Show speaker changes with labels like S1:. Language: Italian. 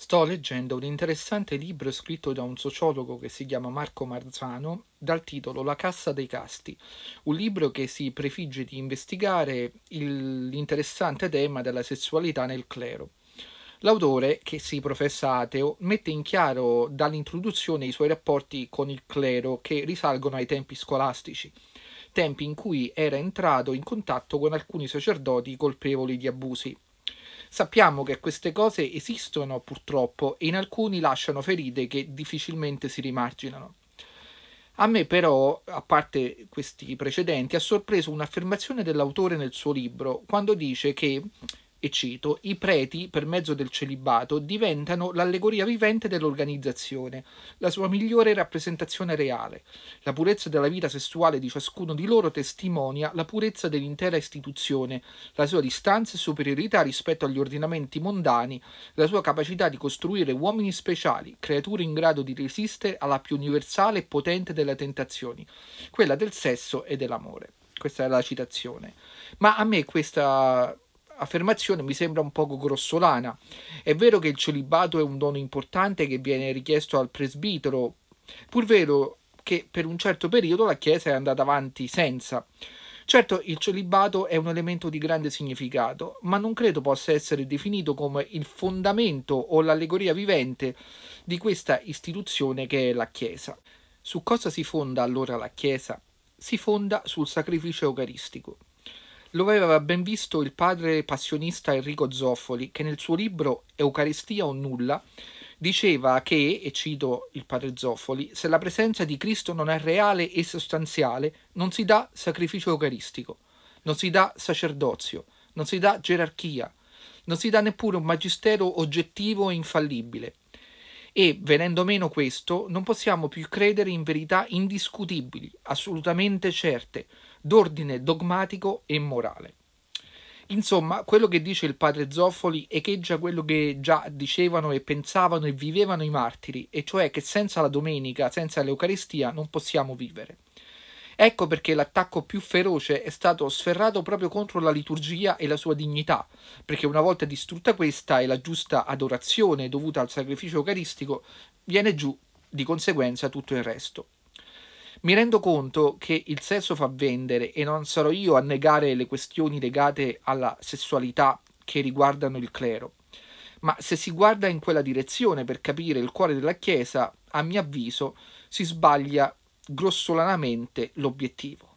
S1: Sto leggendo un interessante libro scritto da un sociologo che si chiama Marco Marzano dal titolo La cassa dei casti, un libro che si prefigge di investigare il, l'interessante tema della sessualità nel clero. L'autore, che si professa ateo, mette in chiaro dall'introduzione i suoi rapporti con il clero che risalgono ai tempi scolastici, tempi in cui era entrato in contatto con alcuni sacerdoti colpevoli di abusi Sappiamo che queste cose esistono purtroppo e in alcuni lasciano ferite che difficilmente si rimarginano. A me però, a parte questi precedenti, ha sorpreso un'affermazione dell'autore nel suo libro, quando dice che e cito, i preti, per mezzo del celibato, diventano l'allegoria vivente dell'organizzazione, la sua migliore rappresentazione reale. La purezza della vita sessuale di ciascuno di loro testimonia la purezza dell'intera istituzione, la sua distanza e superiorità rispetto agli ordinamenti mondani, la sua capacità di costruire uomini speciali, creature in grado di resistere alla più universale e potente delle tentazioni, quella del sesso e dell'amore. Questa è la citazione. Ma a me questa affermazione mi sembra un poco grossolana. È vero che il celibato è un dono importante che viene richiesto al presbitero, pur vero che per un certo periodo la Chiesa è andata avanti senza. Certo, il celibato è un elemento di grande significato, ma non credo possa essere definito come il fondamento o l'allegoria vivente di questa istituzione che è la Chiesa. Su cosa si fonda allora la Chiesa? Si fonda sul sacrificio eucaristico. Lo aveva ben visto il padre passionista Enrico Zoffoli, che nel suo libro Eucaristia o nulla diceva che, e cito il padre Zoffoli, se la presenza di Cristo non è reale e sostanziale, non si dà sacrificio eucaristico, non si dà sacerdozio, non si dà gerarchia, non si dà neppure un magistero oggettivo e infallibile. E venendo meno questo, non possiamo più credere in verità indiscutibili, assolutamente certe, d'ordine dogmatico e morale. Insomma, quello che dice il padre Zoffoli echeggia quello che già dicevano e pensavano e vivevano i martiri, e cioè che senza la domenica, senza l'Eucaristia, non possiamo vivere. Ecco perché l'attacco più feroce è stato sferrato proprio contro la liturgia e la sua dignità, perché una volta distrutta questa e la giusta adorazione dovuta al sacrificio eucaristico, viene giù di conseguenza tutto il resto. Mi rendo conto che il sesso fa vendere e non sarò io a negare le questioni legate alla sessualità che riguardano il clero. Ma se si guarda in quella direzione per capire il cuore della Chiesa, a mio avviso, si sbaglia grossolanamente l'obiettivo.